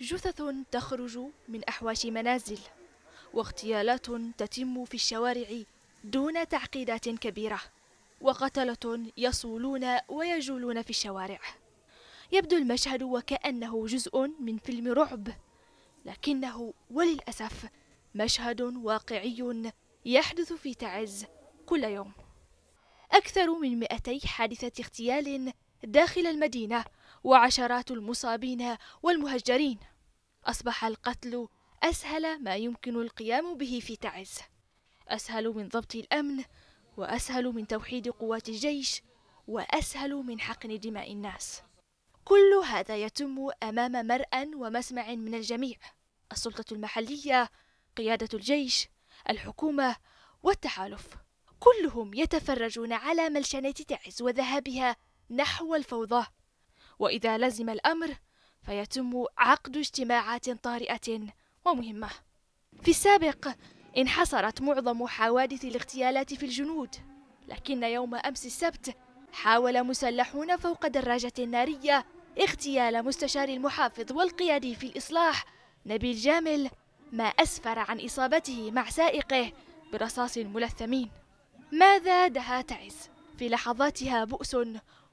جثث تخرج من احواش منازل واغتيالات تتم في الشوارع دون تعقيدات كبيره وقتله يصولون ويجولون في الشوارع يبدو المشهد وكانه جزء من فيلم رعب لكنه وللاسف مشهد واقعي يحدث في تعز كل يوم أكثر من 200 حادثة اغتيال داخل المدينة وعشرات المصابين والمهجرين أصبح القتل أسهل ما يمكن القيام به في تعز أسهل من ضبط الأمن وأسهل من توحيد قوات الجيش وأسهل من حقن دماء الناس كل هذا يتم أمام مرأى ومسمع من الجميع السلطة المحلية قيادة الجيش الحكومة والتحالف كلهم يتفرجون على ملشنة تعز وذهابها نحو الفوضى وإذا لزم الأمر فيتم عقد اجتماعات طارئة ومهمة. في السابق انحصرت معظم حوادث الاغتيالات في الجنود، لكن يوم أمس السبت حاول مسلحون فوق دراجة نارية اغتيال مستشار المحافظ والقيادي في الإصلاح نبيل جامل ما أسفر عن إصابته مع سائقه برصاص ملثمين ماذا دها تعز في لحظاتها بؤس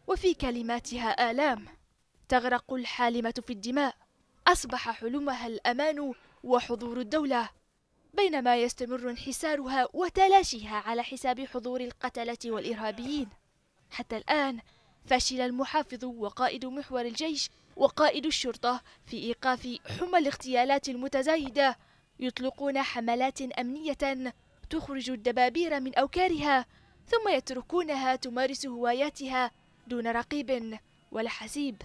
وفي كلماتها آلام تغرق الحالمة في الدماء أصبح حلمها الأمان وحضور الدولة بينما يستمر انحسارها وتلاشيها على حساب حضور القتلة والإرهابيين حتى الآن فشل المحافظ وقائد محور الجيش وقائد الشرطة في إيقاف حمى الاغتيالات المتزايدة يطلقون حملات أمنية تخرج الدبابير من أوكارها ثم يتركونها تمارس هواياتها دون رقيب ولا حسيب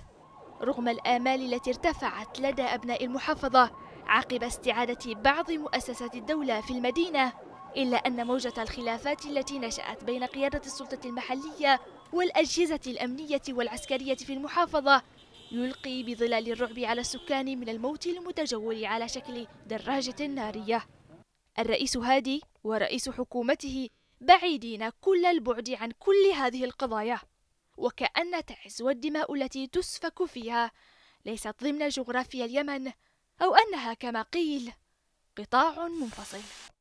رغم الآمال التي ارتفعت لدى أبناء المحافظة عقب استعادة بعض مؤسسات الدولة في المدينة إلا أن موجة الخلافات التي نشأت بين قيادة السلطة المحلية والأجهزة الأمنية والعسكرية في المحافظة يلقي بظلال الرعب على السكان من الموت المتجول على شكل دراجة نارية الرئيس هادي ورئيس حكومته بعيدين كل البعد عن كل هذه القضايا وكأن تعز والدماء التي تسفك فيها ليست ضمن جغرافيا اليمن أو أنها كما قيل قطاع منفصل